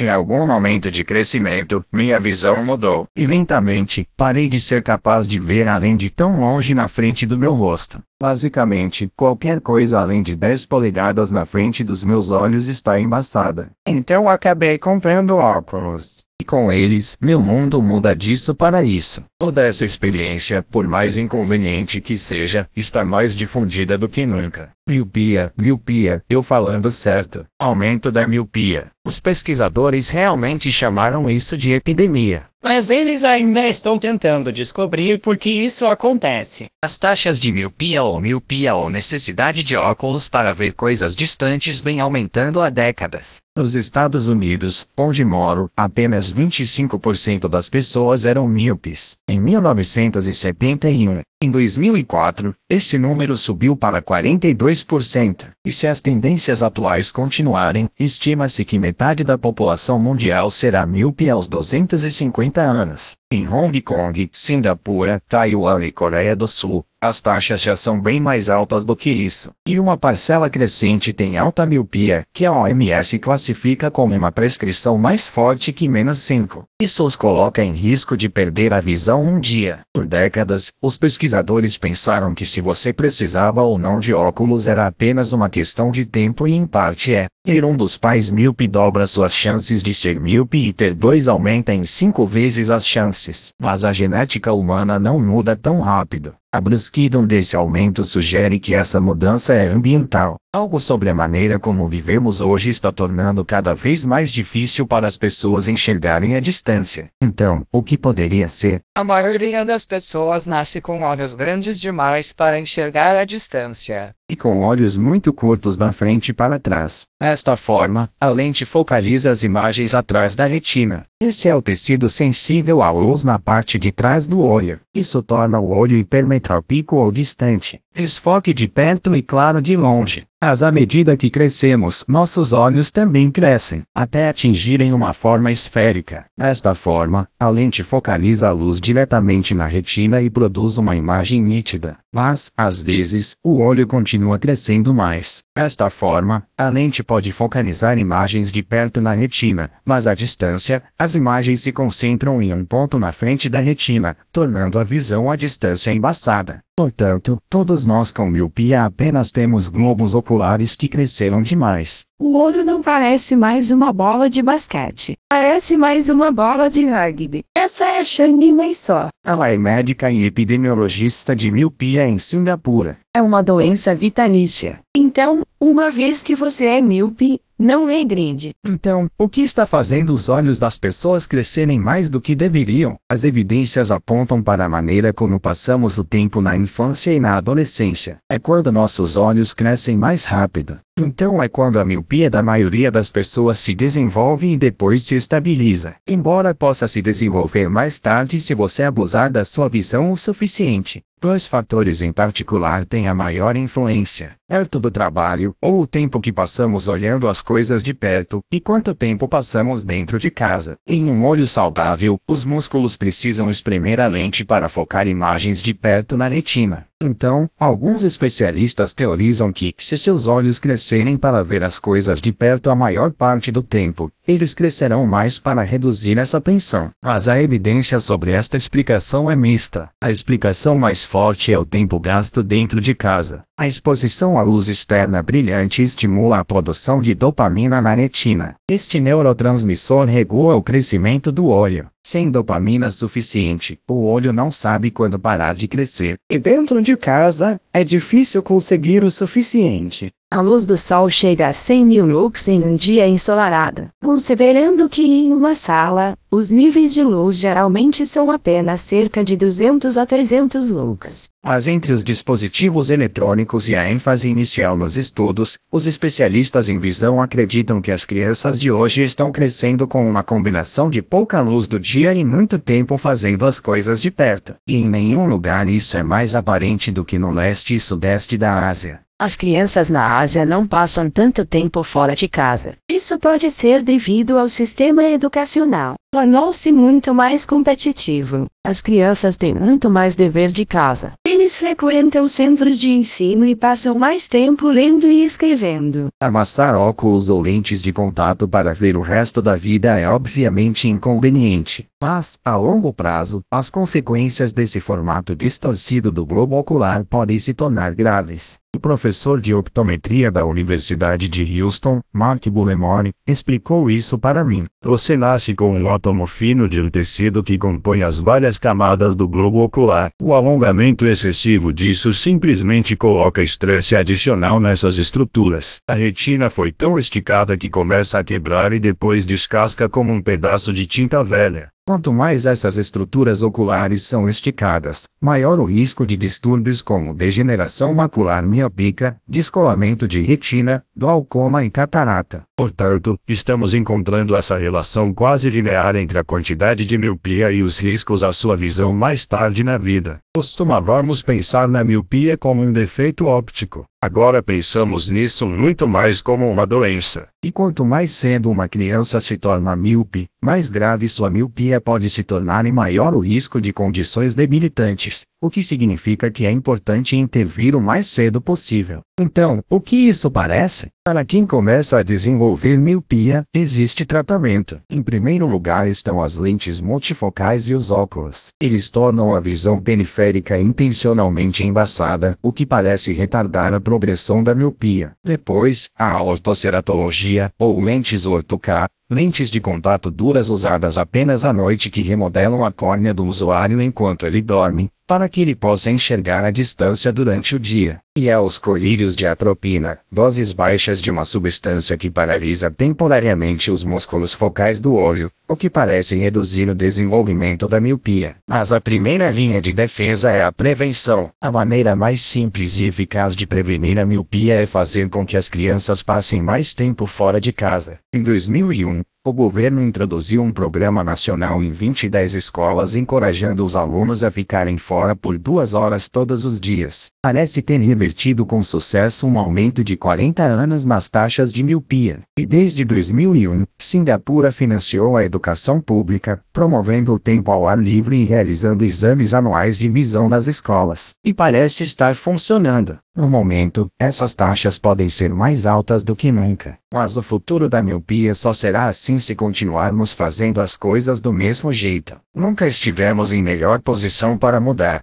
Em algum momento de crescimento, minha visão mudou, e lentamente, parei de ser capaz de ver além de tão longe na frente do meu rosto. Basicamente, qualquer coisa além de 10 polegadas na frente dos meus olhos está embaçada. Então acabei comprando óculos. E com eles, meu mundo muda disso para isso. Toda essa experiência, por mais inconveniente que seja, está mais difundida do que nunca. Miopia, miopia, eu falando certo. Aumento da miopia. Os pesquisadores realmente chamaram isso de epidemia mas eles ainda estão tentando descobrir por que isso acontece. As taxas de miopia ou miopia ou necessidade de óculos para ver coisas distantes vem aumentando há décadas. Nos Estados Unidos, onde moro, apenas 25% das pessoas eram míopes. Em 1971, em 2004, esse número subiu para 42%, e se as tendências atuais continuarem, estima-se que metade da população mundial será míope aos 250 anos. Em Hong Kong, Singapura, Taiwan e Coreia do Sul, as taxas já são bem mais altas do que isso, e uma parcela crescente tem alta miopia, que a OMS classifica como uma prescrição mais forte que menos 5. Isso os coloca em risco de perder a visão um dia. Por décadas, os pesquisadores pensaram que se você precisava ou não de óculos era apenas uma questão de tempo e em parte é. Ter um dos pais míope dobra suas chances de ser míope e ter dois aumenta em cinco vezes as chances, mas a genética humana não muda tão rápido. A brusquidão desse aumento sugere que essa mudança é ambiental, Algo sobre a maneira como vivemos hoje está tornando cada vez mais difícil para as pessoas enxergarem a distância. Então, o que poderia ser? A maioria das pessoas nasce com olhos grandes demais para enxergar a distância. E com olhos muito curtos da frente para trás. Desta forma, a lente focaliza as imagens atrás da retina, esse é o tecido sensível à luz na parte de trás do olho. Isso torna o olho hipermetrópico ou distante, desfoque de perto e claro de longe. Mas à medida que crescemos, nossos olhos também crescem, até atingirem uma forma esférica. Desta forma, a lente focaliza a luz diretamente na retina e produz uma imagem nítida mas, às vezes, o olho continua crescendo mais. Desta forma, a lente pode focalizar imagens de perto na retina, mas à distância, as imagens se concentram em um ponto na frente da retina, tornando a visão à distância embaçada. Portanto, todos nós com miopia apenas temos globos oculares que cresceram demais. O olho não parece mais uma bola de basquete. Parece mais uma bola de rugby. Essa é Shang Mei Só. Ela é médica e epidemiologista de miopia em Singapura. É uma doença vitalícia. Em então, uma vez que você é míope, não é grande. Então, o que está fazendo os olhos das pessoas crescerem mais do que deveriam? As evidências apontam para a maneira como passamos o tempo na infância e na adolescência. É quando nossos olhos crescem mais rápido. Então é quando a miopia da maioria das pessoas se desenvolve e depois se estabiliza. Embora possa se desenvolver mais tarde se você abusar da sua visão o suficiente. Dois fatores em particular têm a maior influência: é todo trabalho, ou o tempo que passamos olhando as coisas de perto, e quanto tempo passamos dentro de casa. Em um olho saudável, os músculos precisam espremer a lente para focar imagens de perto na retina. Então, alguns especialistas teorizam que, se seus olhos crescerem para ver as coisas de perto a maior parte do tempo, eles crescerão mais para reduzir essa tensão. Mas a evidência sobre esta explicação é mista. A explicação mais forte é o tempo gasto dentro de casa. A exposição à luz externa brilhante estimula a produção de dopamina na retina. Este neurotransmissor regula o crescimento do olho, sem dopamina suficiente, o olho não sabe quando parar de crescer. E dentro de casa, é difícil conseguir o suficiente. A luz do sol chega a 100 mil lux em um dia ensolarado, considerando que em uma sala, os níveis de luz geralmente são apenas cerca de 200 a 300 lux. Mas entre os dispositivos eletrônicos e a ênfase inicial nos estudos, os especialistas em visão acreditam que as crianças de hoje estão crescendo com uma combinação de pouca luz do dia e muito tempo fazendo as coisas de perto. E em nenhum lugar isso é mais aparente do que no leste e sudeste da Ásia. As crianças na Ásia não passam tanto tempo fora de casa. Isso pode ser devido ao sistema educacional. Tornou-se muito mais competitivo. As crianças têm muito mais dever de casa. Eles frequentam centros de ensino e passam mais tempo lendo e escrevendo. Amassar óculos ou lentes de contato para ver o resto da vida é obviamente inconveniente, mas, a longo prazo, as consequências desse formato distorcido do globo ocular podem se tornar graves professor de optometria da Universidade de Houston, Mark Bulemore, explicou isso para mim. Você nasce com um átomo fino de um tecido que compõe as várias camadas do globo ocular. O alongamento excessivo disso simplesmente coloca estresse adicional nessas estruturas. A retina foi tão esticada que começa a quebrar e depois descasca como um pedaço de tinta velha. Quanto mais essas estruturas oculares são esticadas, maior o risco de distúrbios como degeneração macular miopica, descolamento de retina, glaucoma e catarata. Portanto, estamos encontrando essa relação quase linear entre a quantidade de miopia e os riscos à sua visão mais tarde na vida. Costumávamos pensar na miopia como um defeito óptico. Agora pensamos nisso muito mais como uma doença. E quanto mais cedo uma criança se torna míope, mais grave sua miopia pode se tornar e maior o risco de condições debilitantes, o que significa que é importante intervir o mais cedo possível. Então, o que isso parece? Para quem começa a desenvolver miopia, existe tratamento. Em primeiro lugar estão as lentes multifocais e os óculos. Eles tornam a visão periférica intencionalmente embaçada, o que parece retardar a progressão da miopia. Depois, a ortoceratologia, ou lentes orto-K, lentes de contato duras usadas apenas à noite que remodelam a córnea do usuário enquanto ele dorme, para que ele possa enxergar a distância durante o dia, e aos colírios de atropina, doses baixas de uma substância que paralisa temporariamente os músculos focais do olho, o que parece reduzir o desenvolvimento da miopia. Mas a primeira linha de defesa é a prevenção. A maneira mais simples e eficaz de prevenir a miopia é fazer com que as crianças passem mais tempo fora de casa. Em 2001, o governo introduziu um programa nacional em 20 e 10 escolas encorajando os alunos a ficarem fora por duas horas todos os dias. Parece ter revertido com sucesso um aumento de 40 anos nas taxas de miopia. E desde 2001, Singapura financiou a educação pública, promovendo o tempo ao ar livre e realizando exames anuais de visão nas escolas. E parece estar funcionando. No momento, essas taxas podem ser mais altas do que nunca, mas o futuro da miopia só será assim se continuarmos fazendo as coisas do mesmo jeito. Nunca estivemos em melhor posição para mudar.